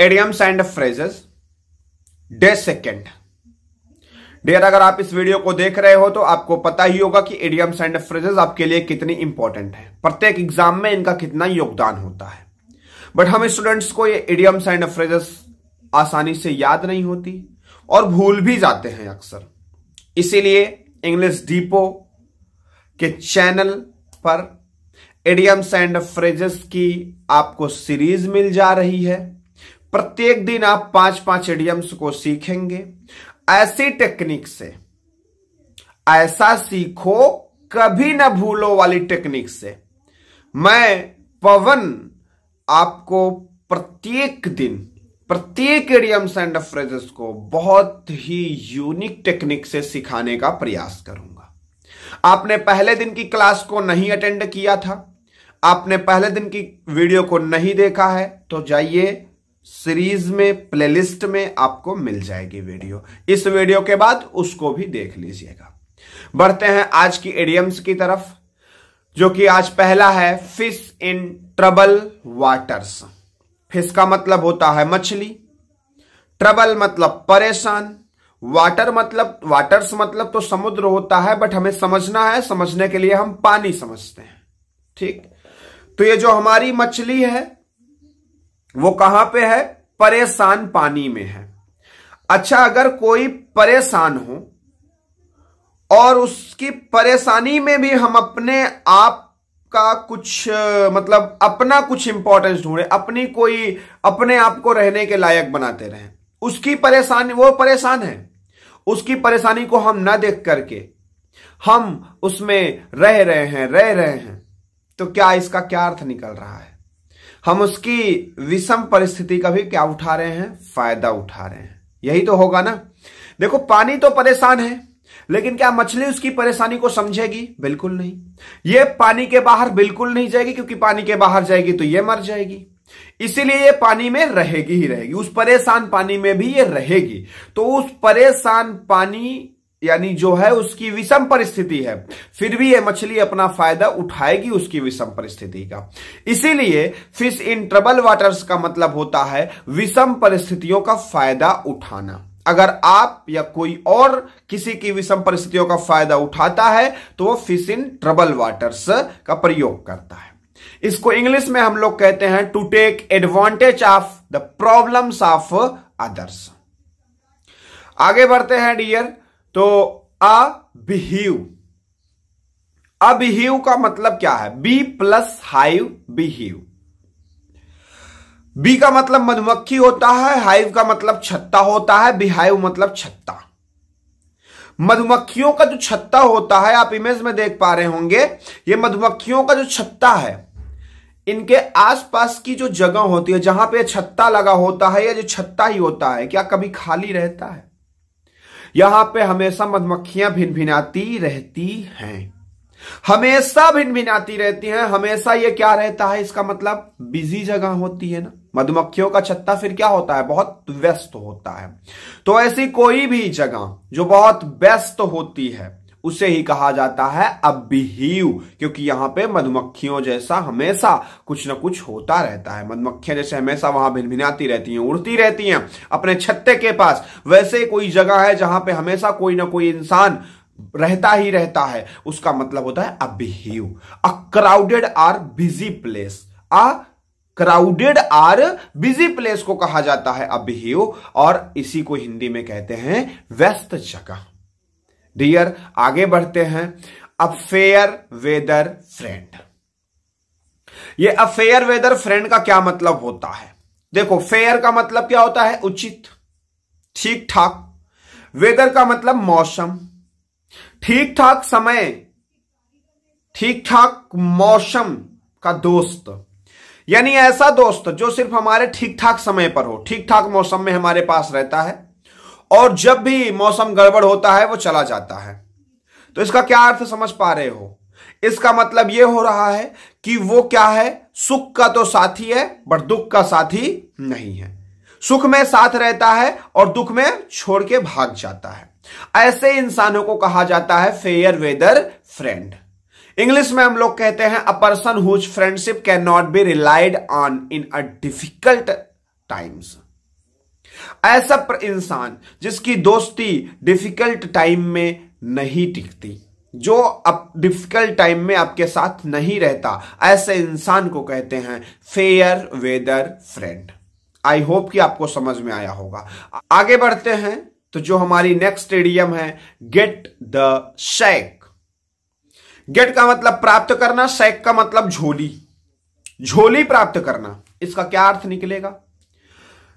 idioms and phrases day second dear अगर आप इस वीडियो को देख रहे हो तो आपको पता ही होगा कि एडियम्स एंड फ्रेजेस आपके लिए कितनी इंपॉर्टेंट है प्रत्येक एग्जाम में इनका कितना योगदान होता है बट हम स्टूडेंट्स को ये एडियम्स एंड फ्रेजेस आसानी से याद नहीं होती और भूल भी जाते हैं अक्सर इसीलिए इंग्लिश डीपो के चैनल पर एडियम्स एंड फ्रेजेस की आपको सीरीज मिल जा रही है प्रत्येक दिन आप पांच पांच एडियम्स को सीखेंगे ऐसी टेक्निक से ऐसा सीखो कभी ना भूलो वाली टेक्निक से मैं पवन आपको प्रत्येक दिन प्रत्येक एडियम्स एंड फ्रेजेस को बहुत ही यूनिक टेक्निक से सिखाने का प्रयास करूंगा आपने पहले दिन की क्लास को नहीं अटेंड किया था आपने पहले दिन की वीडियो को नहीं देखा है तो जाइए सीरीज में प्लेलिस्ट में आपको मिल जाएगी वीडियो इस वीडियो के बाद उसको भी देख लीजिएगा बढ़ते हैं आज की एडियम्स की तरफ जो कि आज पहला है fish in trouble waters fish का मतलब होता है मछली ट्रबल मतलब परेशान वाटर मतलब वाटर्स मतलब तो समुद्र होता है बट हमें समझना है समझने के लिए हम पानी समझते हैं ठीक तो ये जो हमारी मछली है वो कहां पे है परेशान पानी में है अच्छा अगर कोई परेशान हो और उसकी परेशानी में भी हम अपने आप का कुछ मतलब अपना कुछ इंपॉर्टेंस ढूंढे अपनी कोई अपने आप को रहने के लायक बनाते रहे उसकी परेशानी वो परेशान है उसकी परेशानी को हम ना देख करके हम उसमें रह रहे हैं रह रहे हैं तो क्या इसका क्या अर्थ निकल रहा है हम उसकी विषम परिस्थिति का भी क्या उठा रहे हैं फायदा उठा रहे हैं यही तो होगा ना देखो पानी तो परेशान है लेकिन क्या मछली उसकी परेशानी को समझेगी बिल्कुल नहीं ये पानी के बाहर बिल्कुल नहीं जाएगी क्योंकि पानी के बाहर जाएगी तो ये मर जाएगी इसीलिए ये पानी में रहेगी ही रहेगी उस परेशान पानी में भी ये रहेगी तो उस परेशान पानी यानी जो है उसकी विषम परिस्थिति है फिर भी यह मछली अपना फायदा उठाएगी उसकी विषम परिस्थिति का इसीलिए फिश इन ट्रबल वाटर्स का मतलब होता है विषम परिस्थितियों का फायदा उठाना अगर आप या कोई और किसी की विषम परिस्थितियों का फायदा उठाता है तो वह फिश इन ट्रबल वाटर्स का प्रयोग करता है इसको इंग्लिश में हम लोग कहते हैं to take advantage of the problems of others आगे बढ़ते हैं डियर तो अबिहीव अबिहीव का मतलब क्या है bee plus hive beehive bee का मतलब मधुमक्खी होता है हाइव का मतलब छत्ता होता है बिहाइव मतलब छत्ता मधुमक्खियों का जो छत्ता होता है आप इमेज में देख पा रहे होंगे ये मधुमक्खियों का जो छत्ता है इनके आसपास की जो जगह होती है जहां पे छत्ता लगा होता है या जो छत्ता ही होता है क्या कभी खाली रहता है यहां पे हमेशा मधुमक्खियां भिन भिनाती रहती हैं हमेशा भिन भिनाती रहती हैं हमेशा ये क्या रहता है इसका मतलब बिजी जगह होती है ना मधुमक्खियों का छत्ता फिर क्या होता है बहुत व्यस्त होता है तो ऐसी कोई भी जगह जो बहुत व्यस्त होती है उसे ही कहा जाता है अबिहीव क्योंकि यहां पे मधुमक्खियों जैसा हमेशा कुछ ना कुछ होता रहता है मधुमक्खियां जैसे हमेशा वहां भिनभिनाती रहती हैं उड़ती रहती हैं अपने छत्ते के पास वैसे कोई जगह है जहां पे हमेशा कोई ना कोई इंसान रहता ही रहता है उसका मतलब होता है a beehive a crowded or busy place a crowded or busy place को कहा जाता है अबिहीव और इसी को हिंदी में कहते हैं व्यस्त जगह डियर आगे बढ़ते हैं अफेयर वेदर फ्रेंड ये अफेयर वेदर फ्रेंड का क्या मतलब होता है देखो फेयर का मतलब क्या होता है उचित ठीक ठाक वेदर का मतलब मौसम ठीक ठाक समय ठीक ठाक मौसम का दोस्त यानी ऐसा दोस्त जो सिर्फ हमारे ठीक ठाक समय पर हो ठीक ठाक मौसम में हमारे पास रहता है और जब भी मौसम गड़बड़ होता है वो चला जाता है तो इसका क्या अर्थ समझ पा रहे हो इसका मतलब यह हो रहा है कि वो क्या है सुख का तो साथी है बट दुख का साथी नहीं है सुख में साथ रहता है और दुख में छोड़ के भाग जाता है ऐसे इंसानों को कहा जाता है फेयर वेदर फ्रेंड इंग्लिश में हम लोग कहते हैं a person whose friendship can not be relied on in a difficult times ऐसा इंसान जिसकी दोस्ती डिफिकल्ट टाइम में नहीं टिकती जो अब डिफिकल्ट टाइम में आपके साथ नहीं रहता ऐसे इंसान को कहते हैं fair weather friend I hope कि आपको समझ में आया होगा आगे बढ़ते हैं तो जो हमारी नेक्स्ट एडियम है गेट द शेक गेट का मतलब प्राप्त करना शेक का मतलब झोली झोली प्राप्त करना इसका क्या अर्थ निकलेगा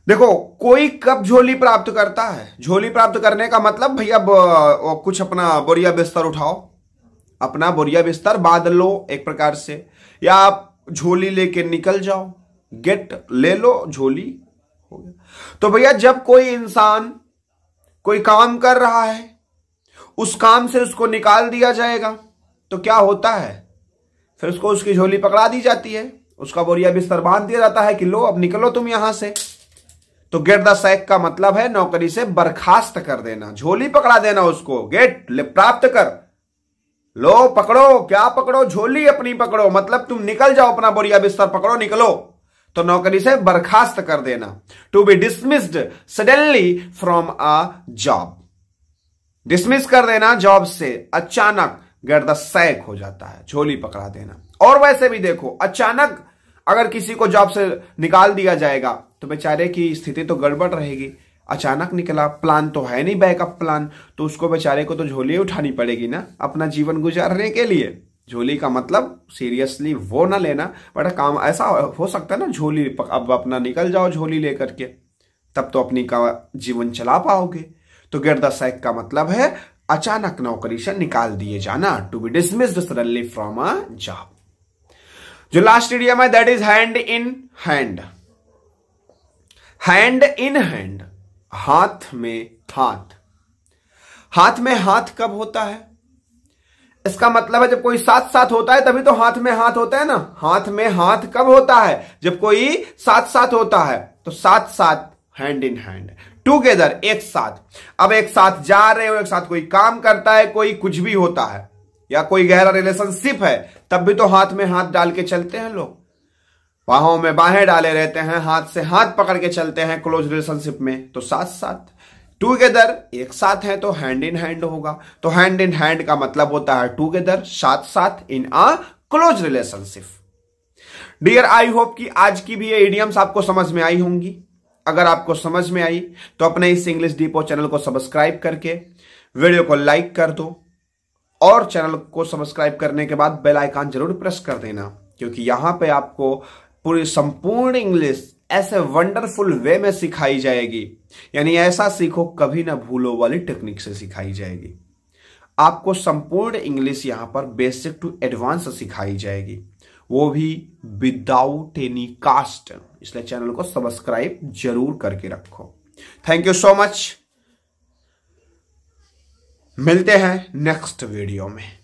देखो कोई कब झोली प्राप्त करता है झोली प्राप्त करने का मतलब भैया कुछ अपना बोरिया बिस्तर उठाओ अपना बोरिया बिस्तर बांध लो एक प्रकार से या आप झोली लेके निकल जाओ गेट ले लो झोली हो गया तो भैया जब कोई इंसान कोई काम कर रहा है उस काम से उसको निकाल दिया जाएगा तो क्या होता है फिर उसको उसकी झोली पकड़ा दी जाती है उसका बोरिया बिस्तर बांध दिया जाता है कि लो अब निकलो तुम यहां से तो गेट द सैक का मतलब है नौकरी से बर्खास्त कर देना झोली पकड़ा देना उसको गेट प्राप्त कर लो पकड़ो क्या पकड़ो झोली अपनी पकड़ो मतलब तुम निकल जाओ अपना बोरिया बिस्तर पकड़ो निकलो तो नौकरी से बर्खास्त कर देना to be dismissed suddenly from a job dismiss कर देना जॉब से अचानक द सैक हो जाता है झोली पकड़ा देना और वैसे भी देखो अचानक अगर किसी को जॉब से निकाल दिया जाएगा तो बेचारे की स्थिति तो गड़बड़ रहेगी अचानक निकला प्लान तो है नहीं बैकअप प्लान तो उसको बेचारे को तो झोली उठानी पड़ेगी ना अपना जीवन गुजारने के लिए झोली का मतलब सीरियसली वो ना लेना बट काम ऐसा हो सकता है ना झोली अब अपना निकल जाओ झोली लेकर के तब तो अपनी का जीवन चला पाओगे तो गिरदा द सैक का मतलब है अचानक नौकरी से निकाल दिए जाना to be dismiss suddenly from a job जो लास्ट इडियम है that is hand in hand hand in hand हाथ में हाथ हाथ में हाथ कब होता है इसका मतलब है जब कोई साथ साथ होता है तभी तो हाथ में हाथ होता है ना हाथ में हाथ कब होता है जब कोई साथ साथ होता है तो साथ साथ हैंड इन हैंड टूगेदर एक साथ अब एक साथ जा रहे हो एक साथ कोई काम करता है कोई कुछ भी होता है या कोई गहरा रिलेशनशिप है तब भी तो हाथ में हाथ डाल के चलते हैं लोग बाहों में बाहें डाले रहते हैं हाथ से हाथ पकड़ के चलते हैं क्लोज रिलेशनशिप में तो साथ साथ टूगेदर एक साथ है तो हैंड इन हैंड होगा तो हैंड इन हैंड का मतलब होता है टूगेदर साथ साथ in a close relationship dear I hope कि आज की भी ये इडियम्स आपको समझ में आई होंगी अगर आपको समझ में आई तो अपने इस इंग्लिश डीपो चैनल को सब्सक्राइब करके वीडियो को लाइक कर दो और चैनल को सब्सक्राइब करने के बाद बेल आइकन जरूर प्रेस कर देना क्योंकि यहां पे आपको पूरी संपूर्ण इंग्लिश ऐसे वंडरफुल वे में सिखाई जाएगी यानी ऐसा सीखो कभी ना भूलो वाली टेक्निक से सिखाई जाएगी आपको संपूर्ण इंग्लिश यहां पर बेसिक टू एडवांस सिखाई जाएगी वो भी विदाउट एनी कास्ट इसलिए चैनल को सब्सक्राइब जरूर करके रखो थैंक यू सो मच मिलते हैं नेक्स्ट वीडियो में